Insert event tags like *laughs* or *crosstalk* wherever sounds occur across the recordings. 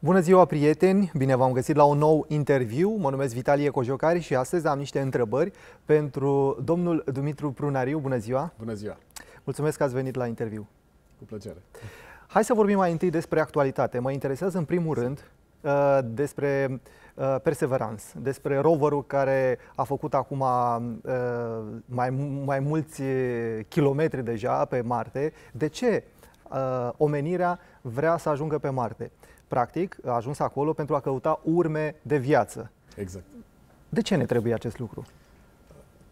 Bună ziua, prieteni! Bine v-am găsit la un nou interviu. Mă numesc Vitalie Cojocari și astăzi am niște întrebări pentru domnul Dumitru Prunariu. Bună ziua! Bună ziua! Mulțumesc că ați venit la interviu. Cu plăcere! Hai să vorbim mai întâi despre actualitate. Mă interesează în primul rând uh, despre uh, Perseverance, despre roverul care a făcut acum uh, mai, mai mulți kilometri deja pe Marte. De ce omenirea vrea să ajungă pe Marte? practic, a ajuns acolo pentru a căuta urme de viață. Exact. De ce ne trebuie acest lucru?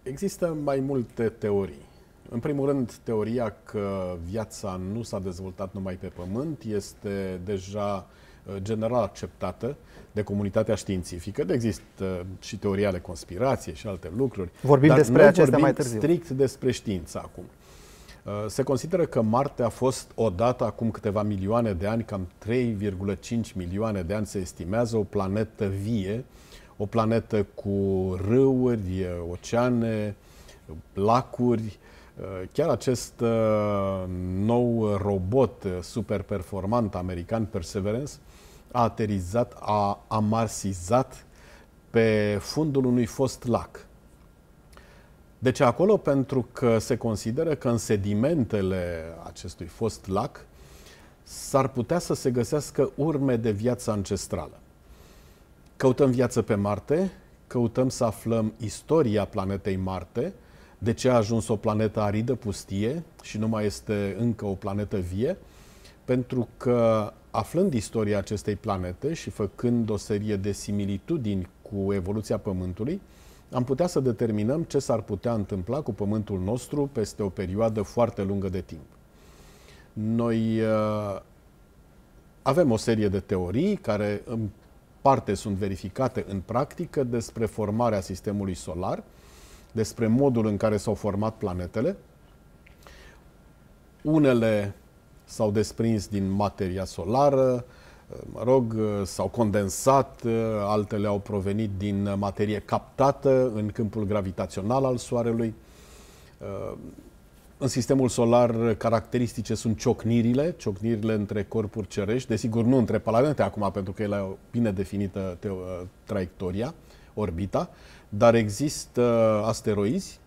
Există mai multe teorii. În primul rând, teoria că viața nu s-a dezvoltat numai pe Pământ este deja uh, general acceptată de comunitatea științifică. De există uh, și teoria ale conspirației și alte lucruri. Vorbim dar despre acestea vorbim mai târziu. strict despre știință acum. Uh, Uh, se consideră că Marte a fost odată acum câteva milioane de ani, cam 3,5 milioane de ani se estimează, o planetă vie, o planetă cu râuri, oceane, lacuri. Uh, chiar acest uh, nou robot super performant american, Perseverance, a aterizat, a amarsizat pe fundul unui fost lac. De deci ce acolo pentru că se consideră că în sedimentele acestui fost lac s-ar putea să se găsească urme de viață ancestrală. Căutăm viață pe Marte, căutăm să aflăm istoria planetei Marte, de ce a ajuns o planetă aridă, pustie și nu mai este încă o planetă vie, pentru că aflând istoria acestei planete și făcând o serie de similitudini cu evoluția Pământului, am putea să determinăm ce s-ar putea întâmpla cu pământul nostru peste o perioadă foarte lungă de timp. Noi uh, avem o serie de teorii care în parte sunt verificate în practică despre formarea sistemului solar, despre modul în care s-au format planetele. Unele s-au desprins din materia solară, uh, mă rog, uh, s-au condensat, uh, altele au provenit din materie captată în câmpul gravitațional al Soarelui. Uh, în sistemul solar caracteristice sunt ciocnirile, ciocnirile între corpuri cerești, desigur nu între planete acum, pentru că ele au bine definită traiectoria, orbita, dar există asteroizi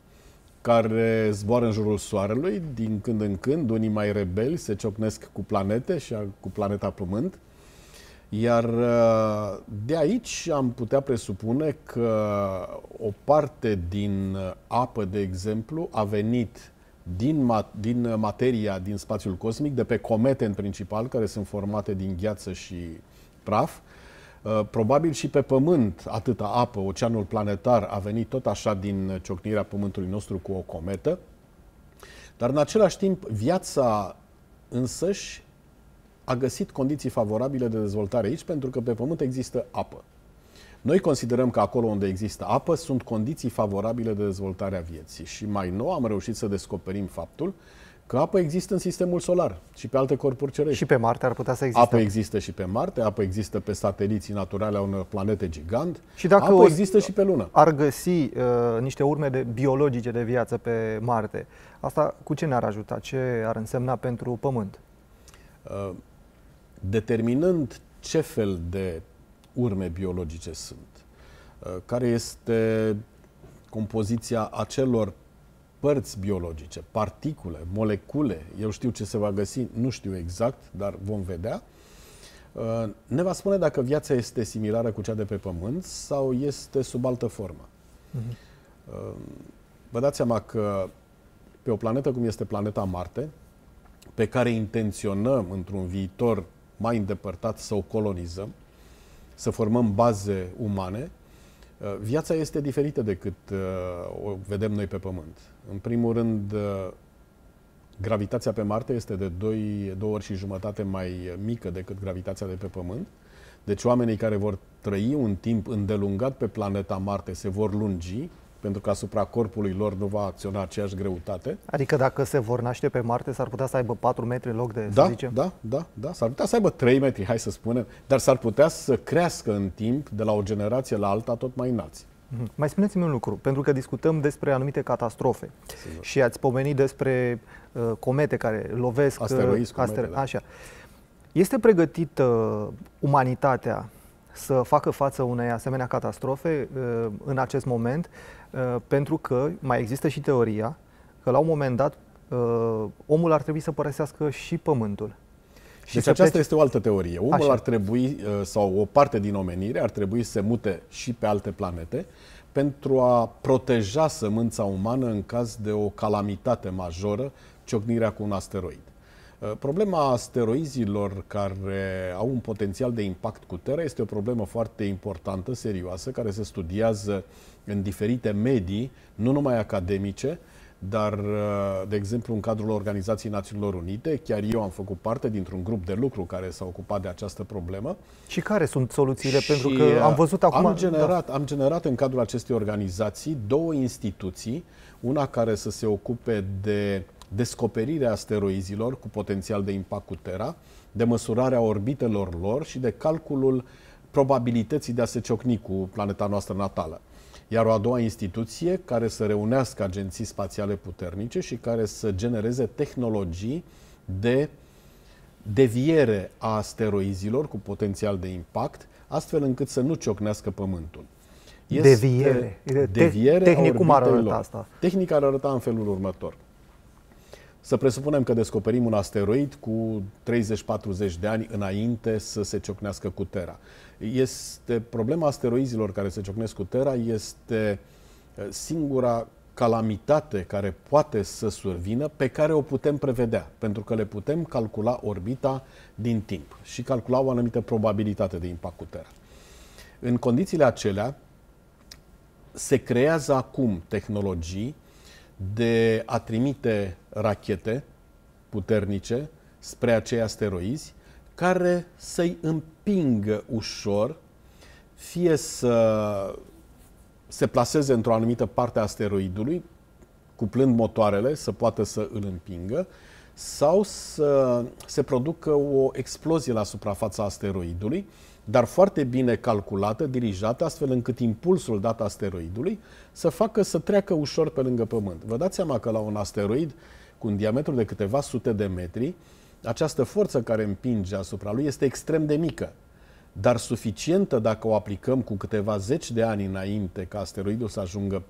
care zboară în jurul Soarelui, din când în când, unii mai rebeli se ciocnesc cu planete și cu planeta Pământ. Iar uh, de aici am putea presupune că o parte din uh, apă, de exemplu, a venit din, mat- din uh, materia din spațiul cosmic, de pe comete în principal, care sunt formate din gheață și praf. Probabil și pe Pământ atâta apă, oceanul planetar, a venit tot așa din ciocnirea Pământului nostru cu o cometă. Dar în același timp, viața însăși a găsit condiții favorabile de dezvoltare aici pentru că pe pământ există apă. Noi considerăm că acolo unde există apă sunt condiții favorabile de dezvoltare a vieții și mai nou am reușit să descoperim faptul că apă există în sistemul solar și pe alte corpuri cerești. Și pe Marte ar putea să existe. Apă există și pe Marte, apă există pe sateliții naturale a unor planete gigant, și dacă apă există și pe Lună. ar găsi uh, niște urme de, biologice de viață pe Marte, asta cu ce ne-ar ajuta? Ce ar însemna pentru Pământ? Uh, determinând ce fel de urme biologice sunt, uh, care este compoziția acelor părți biologice, particule, molecule, eu știu ce se va găsi, nu știu exact, dar vom vedea, uh, ne va spune dacă viața este similară cu cea de pe Pământ sau este sub altă formă. Uh-huh. Vă dați seama că pe o planetă cum este planeta Marte, pe care intenționăm într-un viitor mai îndepărtat să o colonizăm, să formăm baze umane, uh, viața este diferită decât uh, o vedem noi pe Pământ. În primul rând, uh, gravitația pe Marte este de 2, 2 ori și jumătate mai mică decât gravitația de pe Pământ. Deci oamenii care vor trăi un timp îndelungat pe planeta Marte se vor lungi, pentru că asupra corpului lor nu va acționa aceeași greutate. Adică dacă se vor naște pe Marte, s-ar putea să aibă 4 metri în loc de, da, să zicem? Da, da, da. S-ar putea să aibă 3 metri, hai să spunem, dar s-ar putea să crească în timp de la o generație la alta tot mai înalți. Mm-hmm. Mai spuneți-mi un lucru, pentru că discutăm despre anumite catastrofe Sigur. și ați pomenit despre uh, comete care lovesc... Uh, Asteroizi, uh, aster... Da. Așa. Este pregătită uh, umanitatea să facă față unei asemenea catastrofe uh, în acest moment? Uh, Uh, pentru că mai există și teoria că la un moment dat uh, omul ar trebui să părăsească și pământul. Și deci aceasta plece... este o altă teorie. Omul Așa. ar trebui, uh, sau o parte din omenire, ar trebui să se mute și pe alte planete pentru a proteja sămânța umană în caz de o calamitate majoră, ciocnirea cu un asteroid. Problema asteroizilor care au un potențial de impact cu Terra este o problemă foarte importantă, serioasă, care se studiază în diferite medii, nu numai academice, dar, uh, de exemplu, în cadrul Organizației Națiunilor Unite, chiar eu am făcut parte dintr-un grup de lucru care s-a ocupat de această problemă. Și care sunt soluțiile? Și Pentru că uh, am văzut acum... Am da. generat, da. am generat în cadrul acestei organizații două instituții, una care să se ocupe de descoperirea asteroizilor cu potențial de impact cu Terra, de măsurarea orbitelor lor și de calculul probabilității de a se ciocni cu planeta noastră natală. Iar o a doua instituție care să reunească agenții spațiale puternice și care să genereze tehnologii de deviere a asteroizilor cu potențial de impact, astfel încât să nu ciocnească Pământul. Este deviere. deviere Tehnic cum ar arăta asta? Tehnica ar arăta în felul următor. Să presupunem că descoperim un asteroid cu 30-40 de ani înainte să se ciocnească cu Terra. Este problema asteroizilor care se ciocnesc cu Terra este eh, singura calamitate care poate să survină, pe care o putem prevedea, pentru că le putem calcula orbita din timp și calcula o anumită probabilitate de impact cu Terra. În condițiile acelea, se creează acum tehnologii de a trimite rachete puternice spre acei asteroizi care să-i împingă ușor, fie să se plaseze într-o anumită parte a asteroidului, cuplând motoarele, să poată să îl împingă, sau să se producă o explozie la suprafața asteroidului, dar foarte bine calculată, dirijată, astfel încât impulsul dat asteroidului să facă să treacă ușor pe lângă Pământ. Vă dați seama că la un asteroid cu un diametru de câteva sute de metri, această forță care împinge asupra lui este extrem de mică, dar suficientă dacă o aplicăm cu câteva zeci de ani înainte ca asteroidul să ajungă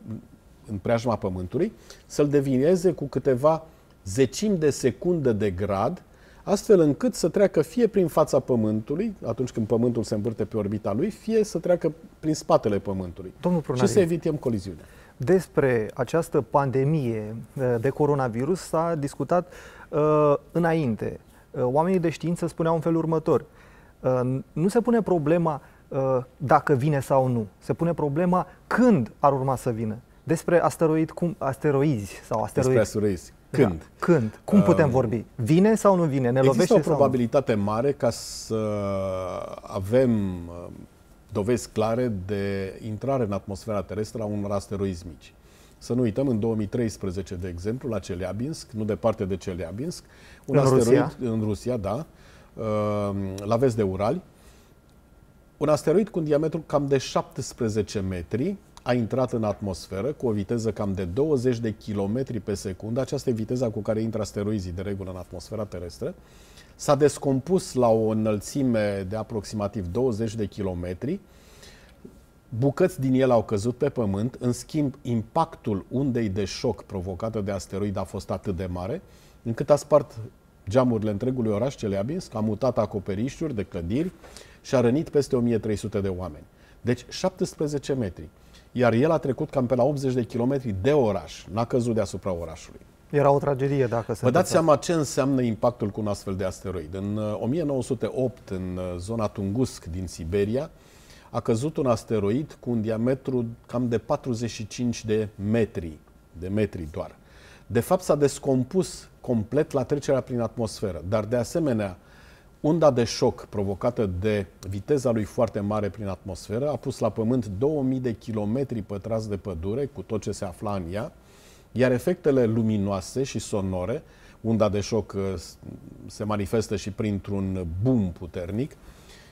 în preajma Pământului, să-l devineze cu câteva zecimi de secundă de grad astfel încât să treacă fie prin fața Pământului, atunci când Pământul se învârte pe orbita lui, fie să treacă prin spatele Pământului. Domnul Prunari, și să evităm coliziunea. Despre această pandemie uh, de coronavirus s-a discutat uh, înainte. Uh, oamenii de știință spuneau în felul următor. Uh, nu se pune problema uh, dacă vine sau nu. Se pune problema când ar urma să vină. Despre asteroid, cum, asteroizi sau asteroizi. Despre asteroizi. Când? Da. Când? Cum putem uh, vorbi? Vine sau nu vine? Ne lovește Există o probabilitate sau nu? mare ca să avem uh, dovezi clare de intrare în atmosfera terestră a unor asteroizi mici. Să nu uităm, în 2013, de exemplu, la Celiabinsk, nu departe de Celiabinsk, un în asteroid Rusia? în Rusia, da, uh, la vest de Urali, un asteroid cu un diametru cam de 17 metri, a intrat în atmosferă cu o viteză cam de 20 de km pe secundă, această viteză cu care intră asteroizii de regulă în atmosfera terestră, s-a descompus la o înălțime de aproximativ 20 de kilometri, bucăți din el au căzut pe pământ, în schimb impactul undei de șoc provocată de asteroid a fost atât de mare, încât a spart geamurile întregului oraș Celiabinsk, a mutat acoperișuri de clădiri și a rănit peste 1300 de oameni. Deci 17 metri iar el a trecut cam pe la 80 de kilometri de oraș, n-a căzut deasupra orașului. Era o tragedie dacă se Vă dați seama ce înseamnă impactul cu un astfel de asteroid. În 1908, uh, în uh, zona Tungusk din Siberia, a căzut un asteroid cu un diametru cam de 45 de metri, de metri doar. De fapt, s-a descompus complet la trecerea prin atmosferă, dar de asemenea, Unda de șoc provocată de viteza lui foarte mare prin atmosferă a pus la pământ 2000 de kilometri pătrați de pădure cu tot ce se afla în ea, iar efectele luminoase și sonore, unda de șoc uh, se manifestă și printr-un boom puternic,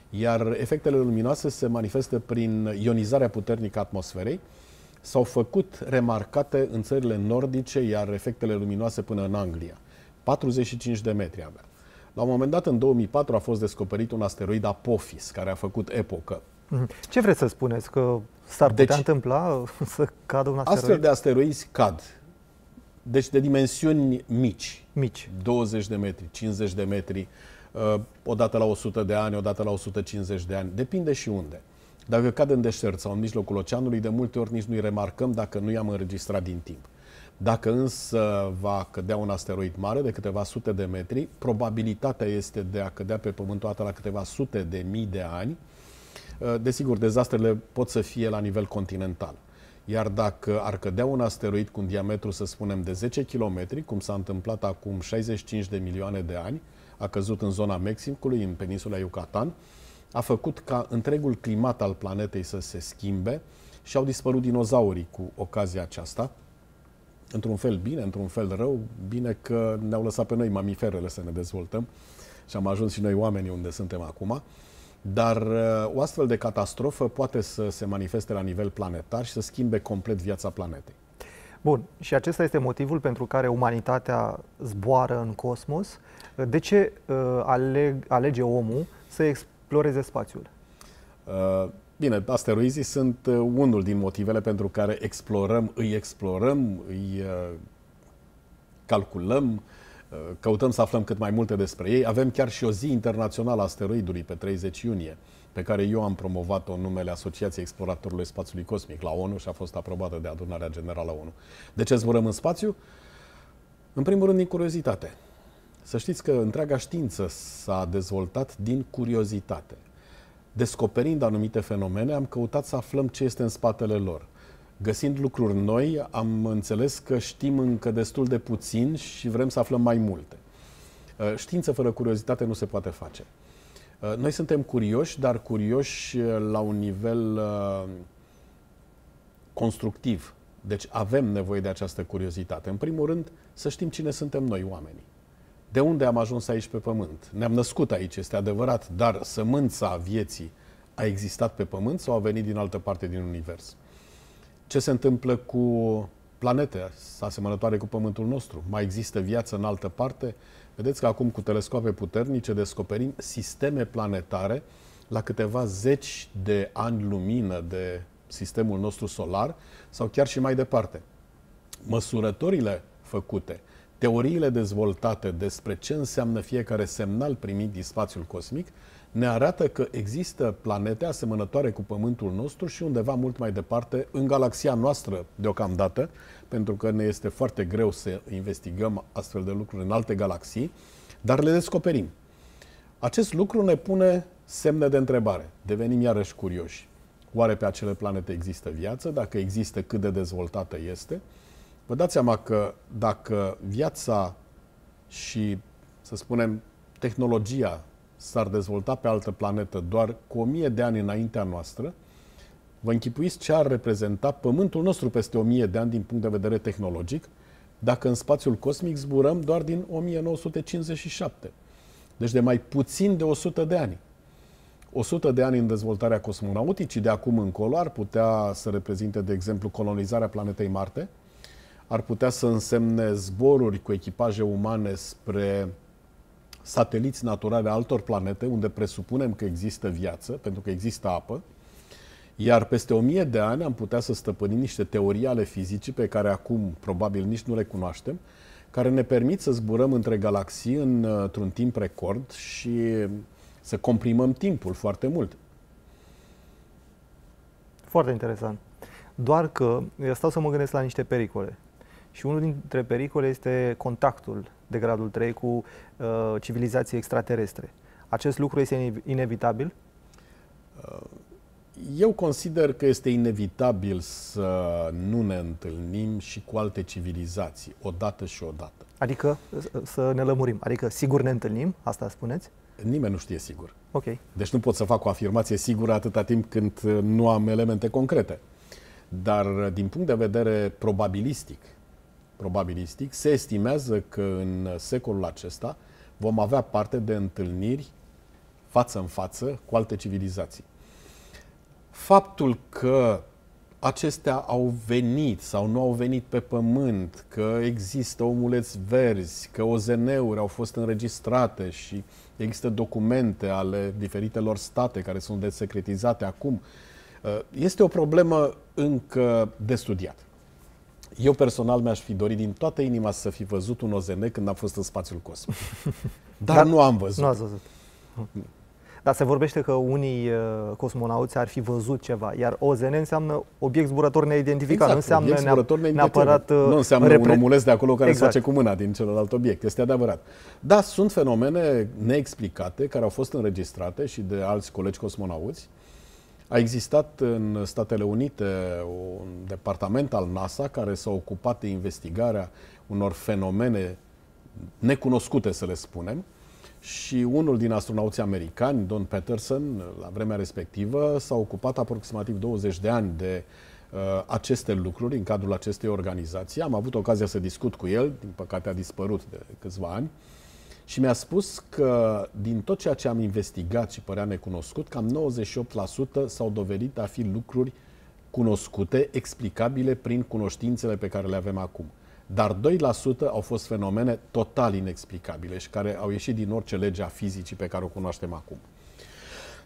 iar efectele luminoase se manifestă prin ionizarea puternică a atmosferei, s-au făcut remarcate în țările nordice, iar efectele luminoase până în Anglia. 45 de metri avea. La un moment dat, în 2004, a fost descoperit un asteroid Apophis, care a făcut epocă. Mhm. Ce vreți să spuneți? Că s-ar putea deci, întâmpla *laughs* să cadă un asteroid? Astfel de asteroizi cad. Deci de dimensiuni mici. Mici. 20 de metri, 50 de metri, uh, odată la 100 de ani, odată la 150 de ani. Depinde și unde. Dacă cad în deșert sau în mijlocul oceanului, de multe ori nici nu-i remarcăm dacă nu i-am înregistrat din timp. Dacă însă va cădea un asteroid mare de câteva sute de metri, probabilitatea este de a cădea pe Pământ toată la câteva sute de mii de ani. Uh, desigur, dezastrele pot să fie la nivel continental. Iar dacă ar cădea un asteroid cu un diametru, să spunem, de 10 km, cum s-a întâmplat acum 65 de milioane de ani, a căzut în zona Mexicului, în peninsula Yucatan, a făcut ca întregul climat al planetei să se schimbe și au dispărut dinozaurii cu ocazia aceasta într-un fel bine, într-un fel rău, bine că ne-au lăsat pe noi mamiferele să ne dezvoltăm și am ajuns și noi oamenii unde suntem acum. Dar uh, o astfel de catastrofă poate să se manifeste la nivel planetar și să schimbe complet viața planetei. Bun, și acesta este motivul pentru care umanitatea zboară în cosmos. De ce uh, aleg, alege omul să exploreze spațiul? Uh, Bine, asteroizii sunt uh, unul din motivele pentru care explorăm, îi explorăm, îi uh, calculăm, uh, căutăm să aflăm cât mai multe despre ei. Avem chiar și o zi internațională a asteroidului pe 30 iunie, pe care eu am promovat-o în numele Asociației Exploratorului Spațiului Cosmic la ONU și a fost aprobată de Adunarea Generală a ONU. De ce zburăm în spațiu? În primul rând, din curiozitate. Să știți că întreaga știință s-a dezvoltat din curiozitate descoperind anumite fenomene, am căutat să aflăm ce este în spatele lor. Găsind lucruri noi, am înțeles că știm încă destul de puțin și vrem să aflăm mai multe. Uh, știință fără curiozitate nu se poate face. Uh, noi suntem curioși, dar curioși uh, la un nivel constructiv. Deci avem nevoie de această curiozitate. În primul rând, să știm cine suntem noi, oamenii de unde am ajuns aici pe pământ? Ne-am născut aici, este adevărat, dar sămânța vieții a existat pe pământ sau a venit din altă parte din univers? Ce se întâmplă cu planete asemănătoare cu pământul nostru? Mai există viață în altă parte? Vedeți că acum cu telescoape puternice descoperim sisteme planetare la câteva zeci de ani lumină de sistemul nostru solar sau chiar și mai departe. Măsurătorile făcute – Teoriile dezvoltate despre ce înseamnă fiecare semnal primit din spațiul cosmic ne arată că există planete asemănătoare cu Pământul nostru și undeva mult mai departe, în galaxia noastră deocamdată, pentru că ne este foarte greu să investigăm astfel de lucruri în alte galaxii, dar le descoperim. Acest lucru ne pune semne de întrebare. Devenim iarăși curioși. Oare pe acele planete există viață? Dacă există, cât de dezvoltată este? Vă dați seama că dacă viața și, să spunem, tehnologia s-ar dezvolta pe altă planetă doar cu o mie de ani înaintea noastră, vă închipuiți ce ar reprezenta Pământul nostru peste o mie de ani din punct de vedere tehnologic, dacă în spațiul cosmic zburăm doar din 1957. Deci de mai puțin de 100 de ani. 100 de ani în dezvoltarea cosmonauticii de acum încolo ar putea să reprezinte, de exemplu, colonizarea planetei Marte, ar putea să însemne zboruri cu echipaje umane spre sateliți naturale altor planete, unde presupunem că există viață, pentru că există apă, iar peste o mie de ani am putea să stăpânim niște teorii ale fizicii pe care acum probabil nici nu le cunoaștem, care ne permit să zburăm între galaxii într-un timp record și să comprimăm timpul foarte mult. Foarte interesant. Doar că stau să mă gândesc la niște pericole. Și unul dintre pericole este contactul de gradul 3 cu uh, civilizații extraterestre. Acest lucru este inevitabil? Uh, eu consider că este inevitabil să nu ne întâlnim și cu alte civilizații, odată și odată. Adică, uh, uh, să ne lămurim, adică sigur ne întâlnim, asta spuneți? Nimeni nu știe sigur. Ok. Deci nu pot să fac o afirmație sigură atâta timp când nu am elemente concrete. Dar din punct de vedere probabilistic, probabilistic, se estimează că în secolul acesta vom avea parte de întâlniri față în față cu alte civilizații. Faptul că acestea au venit sau nu au venit pe pământ, că există omuleți verzi, că OZN-uri au fost înregistrate și există documente ale diferitelor state care sunt desecretizate acum, este o problemă încă de studiat. Eu personal mi-aș fi dorit din toată inima să fi văzut un OZN când am fost în spațiul cosmic. *laughs* Dar, Dar nu am văzut. Nu ați văzut. Dar se vorbește că unii uh, cosmonauți ar fi văzut ceva, iar OZN înseamnă obiect zburător neidentificat, exact, nu înseamnă obiect zburător neidentificat. neapărat... Uh, nu înseamnă repre... un omuleț de acolo care exact. se face cu mâna din celălalt obiect, este adevărat. Da, sunt fenomene neexplicate care au fost înregistrate și de alți colegi cosmonauți, a existat în Statele Unite un departament al NASA care s-a ocupat de investigarea unor fenomene necunoscute, să le spunem, și unul din astronauții americani, Don Peterson, la vremea respectivă, s-a ocupat aproximativ 20 de ani de uh, aceste lucruri în cadrul acestei organizații. Am avut ocazia să discut cu el, din păcate a dispărut de câțiva ani. Uh, și mi-a spus că din tot ceea ce am investigat și părea necunoscut, cam 98% s-au dovedit a fi lucruri cunoscute, explicabile prin cunoștințele pe care le avem acum. Dar 2% au fost fenomene total inexplicabile și care au ieșit din orice lege a fizicii pe care o cunoaștem acum.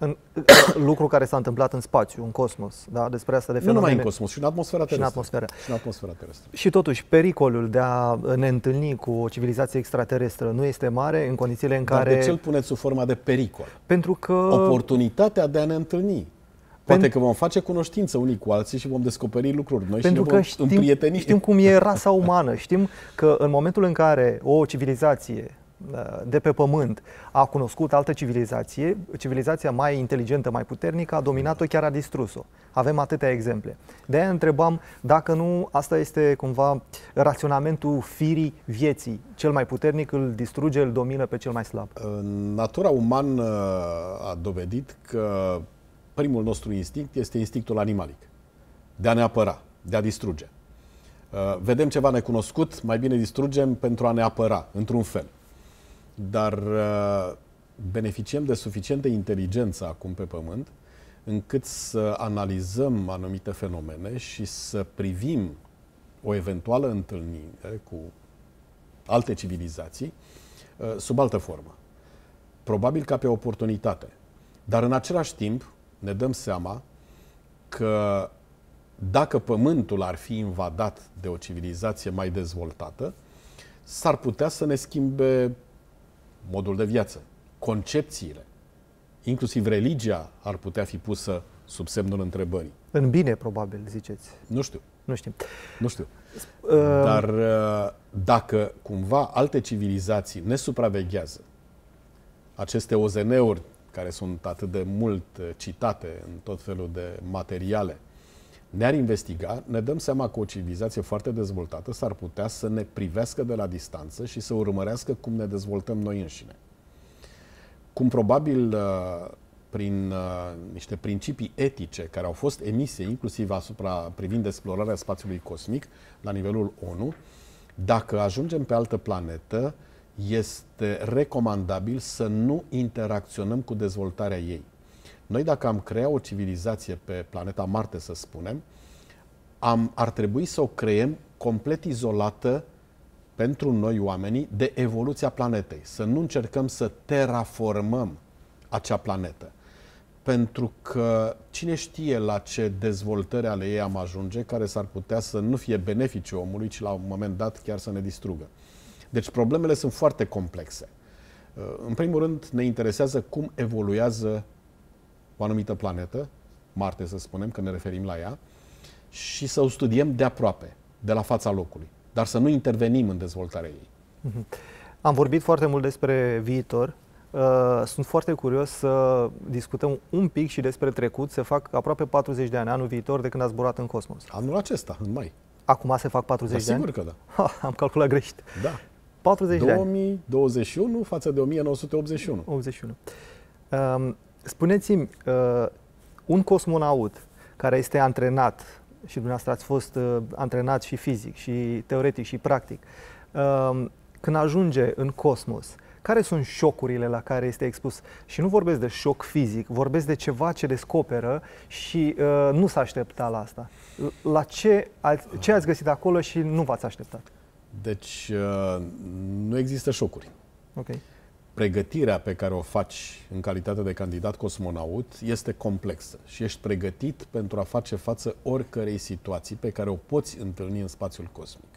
În, *coughs* lucru care s-a întâmplat în spațiu, în cosmos, da? despre asta de fenomene. Nu numai în cosmos, și în atmosfera terestră. Și în atmosfera. Și, în atmosfera terestră. și totuși, pericolul de a ne întâlni cu o civilizație extraterestră nu este mare în condițiile în care. Dar de ce îl puneți sub forma de pericol? Pentru că... Oportunitatea de a ne întâlni. Poate că vom face cunoștință unii cu alții și vom descoperi lucruri noi Pentru și ne vom că știm, știm cum e rasa umană, știm că în momentul în care o civilizație de pe pământ a cunoscut altă civilizație, civilizația mai inteligentă, mai puternică, a dominat-o, chiar a distrus-o. Avem atâtea exemple. De aia întrebam dacă nu asta este cumva raționamentul firii vieții. Cel mai puternic îl distruge, îl domină pe cel mai slab. Natura umană a dovedit că primul nostru instinct este instinctul animalic. De a ne apăra, de a distruge. Vedem ceva necunoscut, mai bine distrugem pentru a ne apăra, într-un fel. Dar uh, beneficiem de suficientă inteligență acum pe Pământ încât să analizăm anumite fenomene și să privim o eventuală întâlnire cu alte civilizații uh, sub altă formă. Probabil ca pe oportunitate. Dar în același timp ne dăm seama că dacă Pământul ar fi invadat de o civilizație mai dezvoltată, s-ar putea să ne schimbe modul de viață, concepțiile, inclusiv religia ar putea fi pusă sub semnul întrebării. În bine, probabil, ziceți. Nu știu. Nu știu. Nu știu. Dar uh, uh, dacă cumva alte civilizații ne supraveghează, aceste OZN-uri care sunt atât de mult uh, citate în tot felul de materiale, ne-ar investiga, ne dăm seama că o civilizație foarte dezvoltată s-ar putea să ne privească de la distanță și să urmărească cum ne dezvoltăm noi înșine. Cum probabil uh, prin uh, niște principii etice care au fost emise inclusiv asupra privind explorarea spațiului cosmic la nivelul ONU, dacă ajungem pe altă planetă, este recomandabil să nu interacționăm cu dezvoltarea ei. Noi dacă am crea o civilizație pe planeta Marte, să spunem, am, ar trebui să o creem complet izolată pentru noi oamenii de evoluția planetei. Să nu încercăm să terraformăm acea planetă. Pentru că cine știe la ce dezvoltări ale ei am ajunge, care s-ar putea să nu fie beneficiu omului, ci la un moment dat chiar să ne distrugă. Deci problemele sunt foarte complexe. În primul rând, ne interesează cum evoluează o anumită planetă, Marte să spunem, că ne referim la ea, și să o studiem de aproape, de la fața locului, dar să nu intervenim în dezvoltarea ei. Mhm. Am vorbit foarte mult despre viitor. Uh, sunt foarte curios să discutăm un pic și despre trecut. Se fac aproape 40 de ani, anul viitor, de când a zburat în cosmos. Anul acesta, în mai. Acum se fac 40 da, de ani? Sigur că da. Ha, am calculat greșit. Da. 40 2021 de ani. față de 1981. 81. Um, Spuneți-mi, uh, un cosmonaut care este antrenat, și dumneavoastră ați fost uh, antrenat și fizic, și teoretic, și practic, uh, când ajunge în cosmos, care sunt șocurile la care este expus? Și nu vorbesc de șoc fizic, vorbesc de ceva ce descoperă și uh, nu s-a aștepta la asta. La ce ați, ce ați găsit acolo și nu v-ați așteptat? Deci, uh, nu există șocuri. Okay pregătirea pe care o faci în calitate de candidat cosmonaut este complexă și ești pregătit pentru a face față oricărei situații pe care o poți întâlni în spațiul cosmic.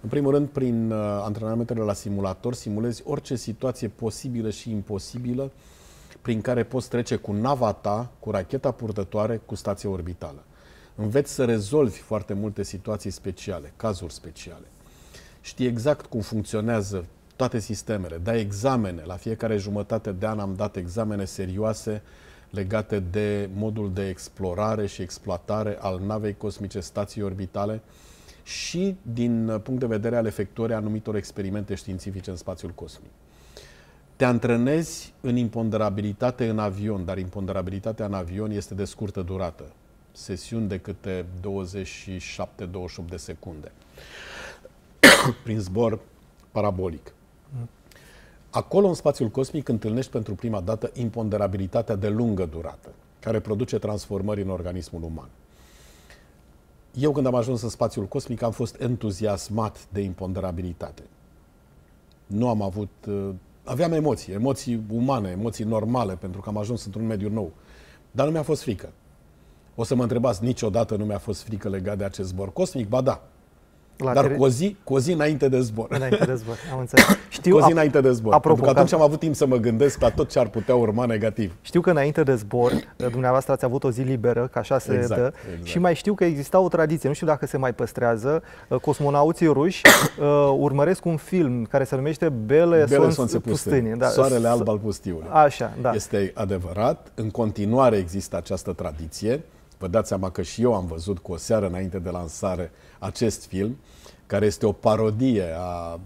În primul rând, prin uh, antrenamentele la simulator, simulezi orice situație posibilă și imposibilă prin care poți trece cu nava ta, cu racheta purtătoare, cu stația orbitală. Înveți să rezolvi foarte multe situații speciale, cazuri speciale. Știi exact cum funcționează toate sistemele, dai examene. La fiecare jumătate de an am dat examene serioase legate de modul de explorare și exploatare al navei cosmice stații orbitale și din punct de vedere al efectuării anumitor experimente științifice în spațiul cosmic. Te antrenezi în imponderabilitate în avion, dar imponderabilitatea în avion este de scurtă durată. Sesiuni de câte 27-28 de secunde *coughs* prin zbor parabolic. Acolo, în spațiul cosmic, întâlnești pentru prima dată imponderabilitatea de lungă durată, care produce transformări în organismul uman. Eu, când am ajuns în spațiul cosmic, am fost entuziasmat de imponderabilitate. Nu am avut. Uh, aveam emoții, emoții umane, emoții normale, pentru că am ajuns într-un mediu nou. Dar nu mi-a fost frică. O să mă întrebați, niciodată nu mi-a fost frică legat de acest zbor cosmic? Ba da, la Dar teren... cu o zi, cu o zi înainte de zbor. Înainte de zbor, am înțeles. *coughs* Știu, cu o zi înainte de zbor. Apropo, pentru că atunci am avut timp să mă gândesc la tot ce ar putea urma negativ. Știu că înainte de zbor, eh, dumneavoastră ați avut o zi liberă, ca așa se exact, dă. Exact. Și mai știu că exista o tradiție, nu știu dacă se mai păstrează, eh, cosmonauții ruși *coughs* eh, urmăresc un film care se numește Bele, Bele Sonțe Pustânie. Da. Soarele alb al pustiului. Așa, da. Este adevărat. În continuare există această tradiție. Vă dați seama că și eu am văzut cu o seară înainte de lansare acest film, care este o parodie a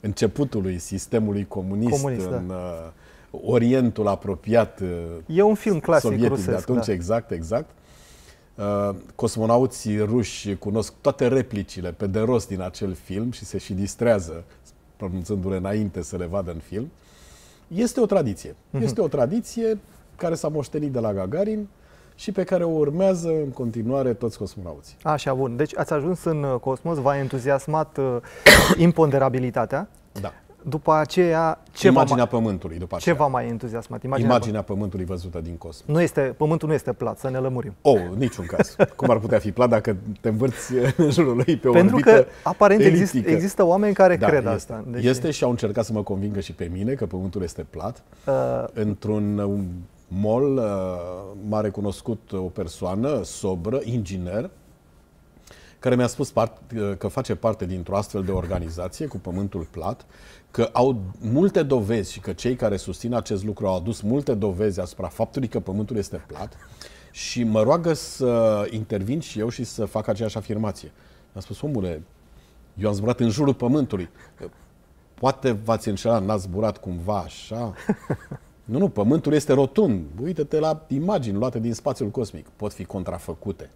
începutului sistemului comunist, comunist în da. Uh, Orientul apropiat. Uh, e un film clasic sovietic rusesc, de da. atunci, da. exact, exact. Uh, cosmonauții ruși cunosc toate replicile pe de rost din acel film și se și distrează pronunțându-le înainte să le vadă în film. Este o tradiție. Mhm. Este o tradiție care s-a moștenit de la Gagarin, și pe care o urmează în continuare toți cosmonauții. Așa, bun. Deci ați ajuns în uh, cosmos, v-a entuziasmat uh, imponderabilitatea. Da. După aceea, ce imaginea mai, Pământului. După aceea. Ce va mai entuziasmat? Imaginea, imaginea Pământului văzută din cosmos. Nu este, Pământul nu este plat, să ne lămurim. Oh, niciun caz. Cum ar putea fi plat dacă te învârți în jurul lui pe o Pentru că, aparent, există, există oameni care da, cred este, asta. Deci... Este și au încercat să mă convingă și pe mine că Pământul este plat. Uh, într-un um, Mol uh, m-a recunoscut o persoană sobră, inginer, care mi-a spus part, uh, că face parte dintr-o astfel de organizație cu Pământul Plat, că au multe dovezi și că cei care susțin acest lucru au adus multe dovezi asupra faptului că Pământul este plat și mă roagă să intervin și eu și să fac aceeași afirmație. Mi-a spus, omule, eu am zburat în jurul Pământului. Poate v-ați înșelat, n-ați zburat cumva așa? *laughs* Nu, nu, Pământul este rotund. Uită-te la imagini luate din spațiul cosmic. Pot fi contrafăcute.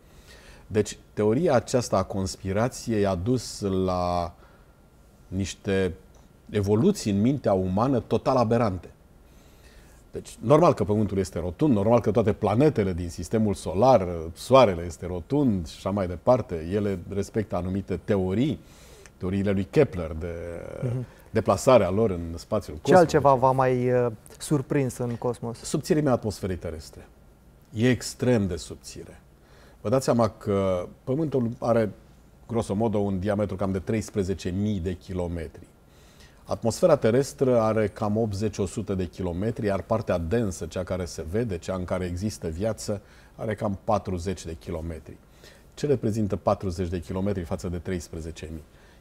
Deci, teoria aceasta a conspirației a dus la niște evoluții în mintea umană total aberante. Deci, normal că Pământul este rotund, normal că toate planetele din sistemul solar, Soarele este rotund și așa mai departe, ele respectă anumite teorii, teoriile lui Kepler de uh-huh deplasarea lor în spațiul cosmic. Ce altceva v-a mai uh, surprins în cosmos? Subțirimea atmosferei terestre. E extrem de subțire. Vă dați seama că Pământul are grosomodo un diametru cam de 13.000 de kilometri. Atmosfera terestră are cam 80-100 de kilometri, iar partea densă, cea care se vede, cea în care există viață, are cam 40 de kilometri. Ce reprezintă 40 de kilometri față de 13.000?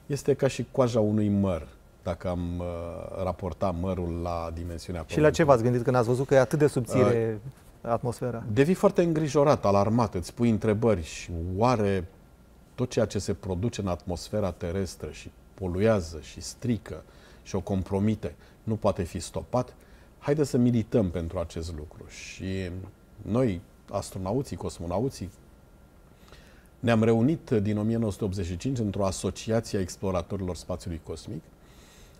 Este ca și coaja unui măr dacă am uh, raportat mărul la dimensiunea Pământului. Și la ce v-ați gândit când ați văzut că e atât de subțire uh, atmosfera? Devii foarte îngrijorat, alarmat, îți pui întrebări și oare tot ceea ce se produce în atmosfera terestră și poluează și strică și o compromite nu poate fi stopat? Haideți să milităm pentru acest lucru. Și noi, astronauții, cosmonauții, ne-am reunit din 1985 într-o asociație a exploratorilor spațiului cosmic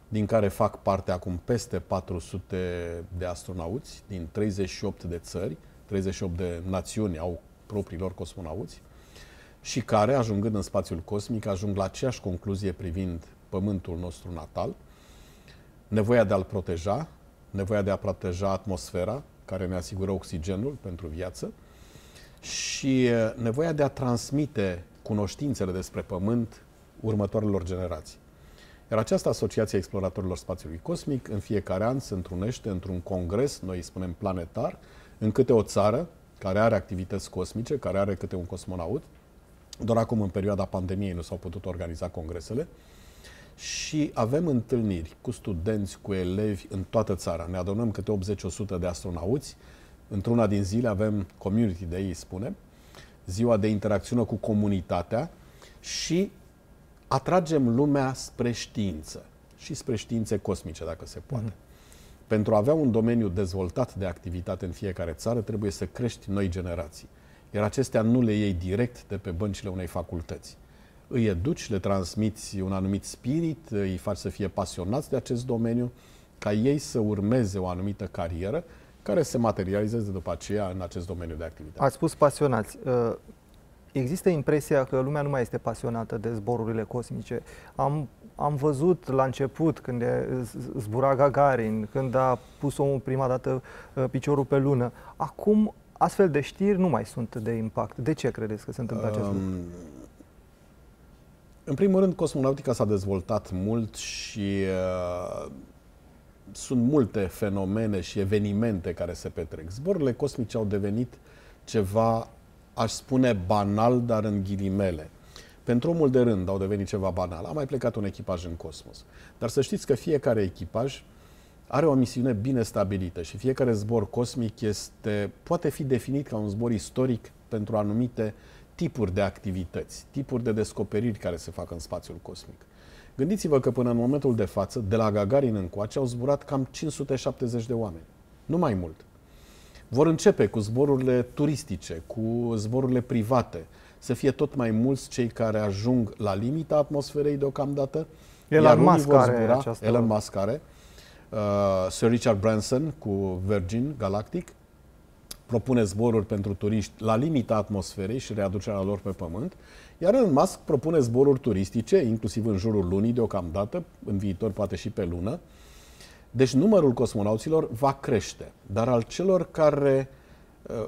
din care fac parte acum peste 400 de astronauți din 38 de țări, 38 de națiuni au propriilor cosmonauți și care, ajungând în spațiul cosmic, ajung la aceeași concluzie privind pământul nostru natal, nevoia de a-l proteja, nevoia de a proteja atmosfera, care ne asigură oxigenul pentru viață, și eh, nevoia de a transmite cunoștințele despre pământ următoarelor generații. Iar această asociație a exploratorilor spațiului cosmic în fiecare an se întrunește într-un congres, noi spunem planetar, în câte o țară care are activități cosmice, care are câte un cosmonaut. Doar acum, în perioada pandemiei, nu s-au putut organiza congresele. Și avem întâlniri cu studenți, cu elevi în toată țara. Ne adunăm câte 80-100 de astronauți. Într-una din zile avem Community Day, ei spune, ziua de interacțiune cu comunitatea și atragem lumea spre știință și spre științe cosmice, dacă se poate. Mm-hmm. Pentru a avea un domeniu dezvoltat de activitate în fiecare țară, trebuie să crești noi generații. Iar acestea nu le iei direct de pe băncile unei facultăți. Îi educi, le transmiți un anumit spirit, îi faci să fie pasionați de acest domeniu, ca ei să urmeze o anumită carieră care se materializeze după aceea în acest domeniu de activitate. Ați spus pasionați. Uh, Există impresia că lumea nu mai este pasionată de zborurile cosmice. Am, am văzut la început, când zbura Gagarin, când a pus omul prima dată ă, piciorul pe lună. Acum, astfel de știri nu mai sunt de impact. De ce credeți că se întâmplă acest lucru? În primul rând, cosmonautica s-a dezvoltat mult și uh, sunt multe fenomene și evenimente care se petrec. Zborurile cosmice au devenit ceva aș spune banal, dar în ghilimele. Pentru omul de rând au devenit ceva banal. A mai plecat un echipaj în cosmos. Dar să știți că fiecare echipaj are o misiune bine stabilită și fiecare zbor cosmic este, poate fi definit ca un zbor istoric pentru anumite tipuri de activități, tipuri de descoperiri care se fac în spațiul cosmic. Gândiți-vă că până în momentul de față, de la Gagarin încoace, au zburat cam 570 de oameni. Nu mai mult. Vor începe cu zborurile turistice, cu zborurile private, să fie tot mai mulți cei care ajung la limita atmosferei deocamdată. Elon Musk are această... Elon Musk are. Uh, Sir Richard Branson cu Virgin Galactic propune zboruri pentru turiști la limita atmosferei și readucerea lor pe pământ, iar Elon Musk propune zboruri turistice, inclusiv în jurul lunii deocamdată, în viitor poate și pe lună, uh, deci numărul cosmonauților va crește, dar al celor care uh,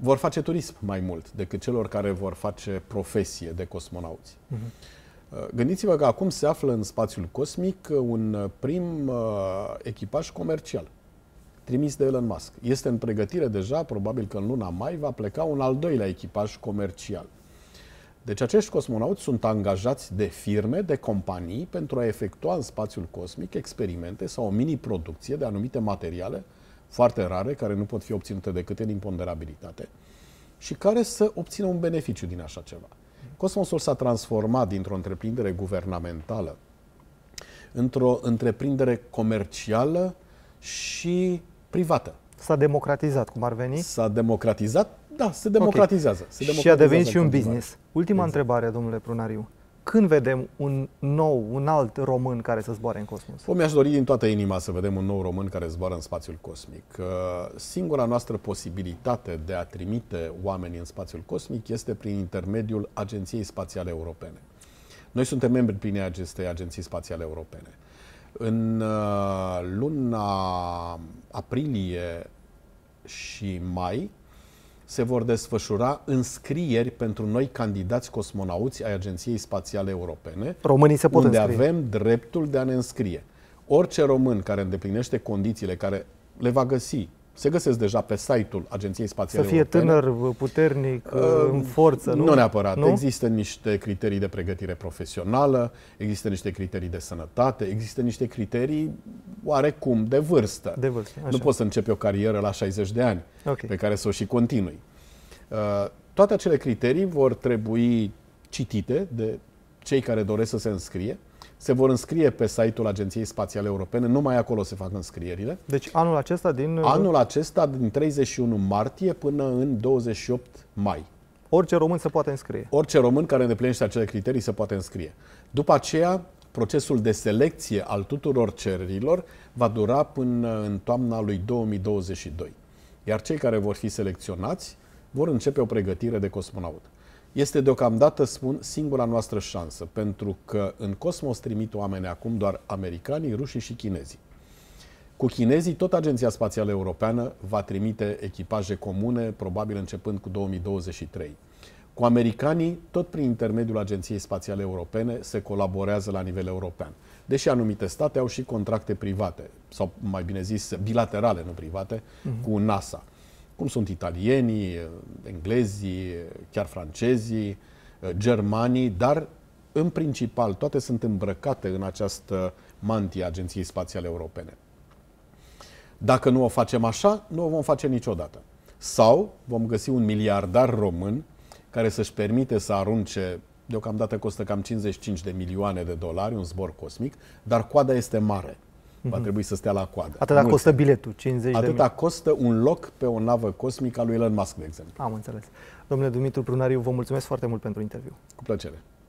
vor face turism mai mult decât celor care vor face profesie de cosmonauți. Uh-huh. Gândiți-vă că acum se află în spațiul cosmic un prim uh, echipaj comercial trimis de Elon Musk. Este în pregătire deja, probabil că în luna mai va pleca un al doilea echipaj comercial. Deci acești cosmonauți sunt angajați de firme, de companii, pentru a efectua în spațiul cosmic experimente sau o mini-producție de anumite materiale foarte rare, care nu pot fi obținute decât în imponderabilitate, și care să obțină un beneficiu din așa ceva. Cosmosul s-a transformat dintr-o întreprindere guvernamentală într-o întreprindere comercială și privată. S-a democratizat, cum ar veni? S-a democratizat da, se democratizează. Okay. Se democratizează și a devenit și un business. Ultima exact. întrebare, domnule Prunariu. Când vedem un nou, un alt român care să zboare în cosmos? O păi, mi-aș dori din toată inima să vedem un nou român care zboară în spațiul cosmic. Uh, singura noastră posibilitate de a trimite oameni în spațiul cosmic este prin intermediul Agenției Spațiale Europene. Noi suntem membri prin acestei agenții spațiale europene. În uh, luna aprilie și mai se vor desfășura înscrieri pentru noi candidați cosmonauți ai Agenției Spațiale Europene. Românii se pot Unde înscrie. avem dreptul de a ne înscrie. Orice român care îndeplinește condițiile, care le va găsi se găsesc deja pe site-ul Agenției Spațiale Să fie Europene. tânăr, puternic, uh, în forță, nu? Nu neapărat. Nu? Există niște criterii de pregătire profesională, există niște criterii de sănătate, există niște criterii oarecum de vârstă. De vârstă, așa. Nu poți să începi o carieră la 60 de ani, okay. pe care să o și continui. Uh, toate acele criterii vor trebui citite de cei care doresc să se înscrie se vor înscrie pe site-ul Agenției Spațiale Europene, numai acolo se fac înscrierile. Deci anul acesta din... Uh, anul acesta din 31 martie până în 28 mai. Orice român se poate înscrie. Orice român care îndeplinește acele criterii se poate înscrie. După aceea, procesul de selecție al tuturor cererilor va dura până în toamna lui 2022. Iar cei care vor fi selecționați vor începe o pregătire de cosmonaut este deocamdată, spun, singura noastră șansă, pentru că în cosmos trimit oameni acum doar americanii, rușii și chinezii. Cu chinezii, tot Agenția Spațială Europeană va trimite echipaje comune, probabil începând cu 2023. Cu americanii, tot prin intermediul Agenției Spațiale Europene, se colaborează la nivel european. Deși anumite state au și contracte private, sau mai bine zis, bilaterale, nu private, uh-huh. cu NASA cum sunt italienii, englezii, chiar francezii, germanii, dar în principal toate sunt îmbrăcate în această mantie a Agenției Spațiale Europene. Dacă nu o facem așa, nu o vom face niciodată. Sau vom găsi un miliardar român care să-și permite să arunce, deocamdată costă cam 55 de milioane de dolari, un zbor cosmic, dar coada este mare – Va mhm. trebui să stea la coadă. Atât Mulți. costă biletul, 50 Atâta de Atât costă un loc pe o navă cosmică a lui Elon Musk, de exemplu. Am înțeles. Domnule Dumitru Prunariu, vă mulțumesc foarte mult pentru interviu. Cu plăcere.